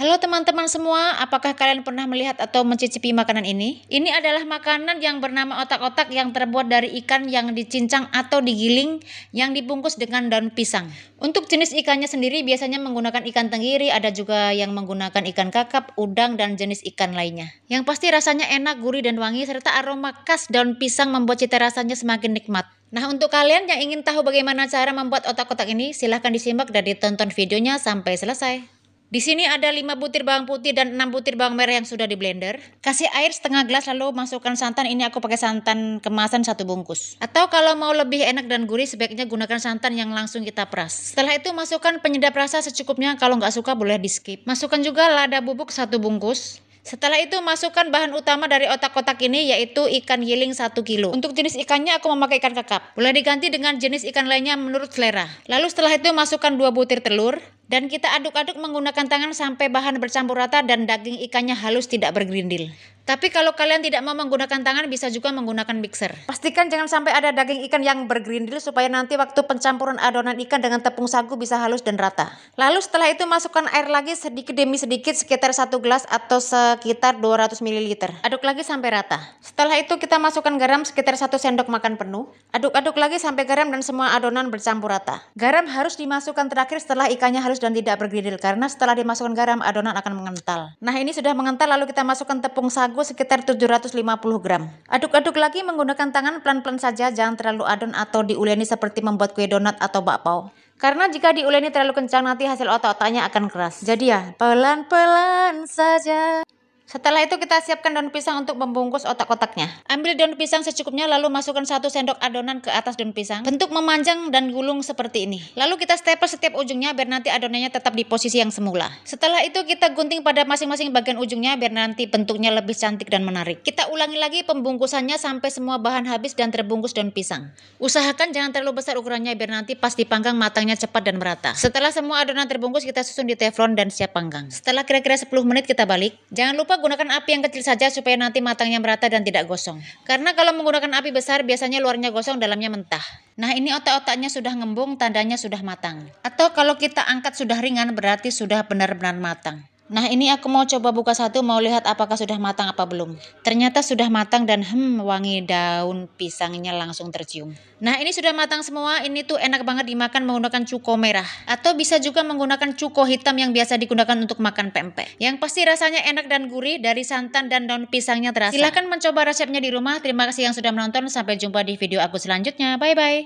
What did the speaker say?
Halo teman-teman semua, apakah kalian pernah melihat atau mencicipi makanan ini? Ini adalah makanan yang bernama otak-otak yang terbuat dari ikan yang dicincang atau digiling yang dibungkus dengan daun pisang. Untuk jenis ikannya sendiri biasanya menggunakan ikan tenggiri, ada juga yang menggunakan ikan kakap, udang, dan jenis ikan lainnya. Yang pasti rasanya enak, gurih, dan wangi, serta aroma khas daun pisang membuat cita rasanya semakin nikmat. Nah untuk kalian yang ingin tahu bagaimana cara membuat otak-otak ini, silahkan disimak dan ditonton videonya sampai selesai. Di sini ada 5 butir bawang putih dan 6 butir bawang merah yang sudah di blender. Kasih air setengah gelas lalu masukkan santan. Ini aku pakai santan kemasan satu bungkus. Atau kalau mau lebih enak dan gurih sebaiknya gunakan santan yang langsung kita peras. Setelah itu masukkan penyedap rasa secukupnya. Kalau nggak suka boleh di skip. Masukkan juga lada bubuk satu bungkus. Setelah itu masukkan bahan utama dari otak-otak ini yaitu ikan giling 1 kilo. Untuk jenis ikannya aku memakai ikan kakap. Boleh diganti dengan jenis ikan lainnya menurut selera. Lalu setelah itu masukkan 2 butir telur. Dan kita aduk-aduk menggunakan tangan sampai bahan bercampur rata dan daging ikannya halus tidak bergerindil. Tapi kalau kalian tidak mau menggunakan tangan bisa juga menggunakan mixer. Pastikan jangan sampai ada daging ikan yang bergerindil supaya nanti waktu pencampuran adonan ikan dengan tepung sagu bisa halus dan rata. Lalu setelah itu masukkan air lagi sedikit demi sedikit sekitar 1 gelas atau sekitar 200 ml. Aduk lagi sampai rata. Setelah itu kita masukkan garam sekitar 1 sendok makan penuh. Aduk-aduk lagi sampai garam dan semua adonan bercampur rata. Garam harus dimasukkan terakhir setelah ikannya harus dan tidak bergridil karena setelah dimasukkan garam adonan akan mengental. Nah ini sudah mengental lalu kita masukkan tepung sagu sekitar 750 gram. Aduk-aduk lagi menggunakan tangan pelan-pelan saja jangan terlalu adon atau diuleni seperti membuat kue donat atau bakpao. Karena jika diuleni terlalu kencang nanti hasil otak-otaknya akan keras. Jadi ya pelan-pelan saja. Setelah itu kita siapkan daun pisang untuk membungkus otak-otaknya. Ambil daun pisang secukupnya lalu masukkan satu sendok adonan ke atas daun pisang. Bentuk memanjang dan gulung seperti ini. Lalu kita stapel setiap ujungnya biar nanti adonannya tetap di posisi yang semula. Setelah itu kita gunting pada masing-masing bagian ujungnya biar nanti bentuknya lebih cantik dan menarik. Kita ulangi lagi pembungkusannya sampai semua bahan habis dan terbungkus daun pisang. Usahakan jangan terlalu besar ukurannya biar nanti pas dipanggang matangnya cepat dan merata. Setelah semua adonan terbungkus kita susun di teflon dan siap panggang. Setelah kira-kira 10 menit kita balik. Jangan lupa gunakan api yang kecil saja supaya nanti matangnya merata dan tidak gosong. Karena kalau menggunakan api besar biasanya luarnya gosong, dalamnya mentah. Nah ini otak-otaknya sudah ngembung, tandanya sudah matang. Atau kalau kita angkat sudah ringan berarti sudah benar-benar matang. Nah ini aku mau coba buka satu mau lihat apakah sudah matang apa belum. Ternyata sudah matang dan hmm wangi daun pisangnya langsung tercium. Nah ini sudah matang semua ini tuh enak banget dimakan menggunakan cuko merah. Atau bisa juga menggunakan cuko hitam yang biasa digunakan untuk makan pempek. Yang pasti rasanya enak dan gurih dari santan dan daun pisangnya terasa. Silahkan mencoba resepnya di rumah. Terima kasih yang sudah menonton. Sampai jumpa di video aku selanjutnya. Bye bye.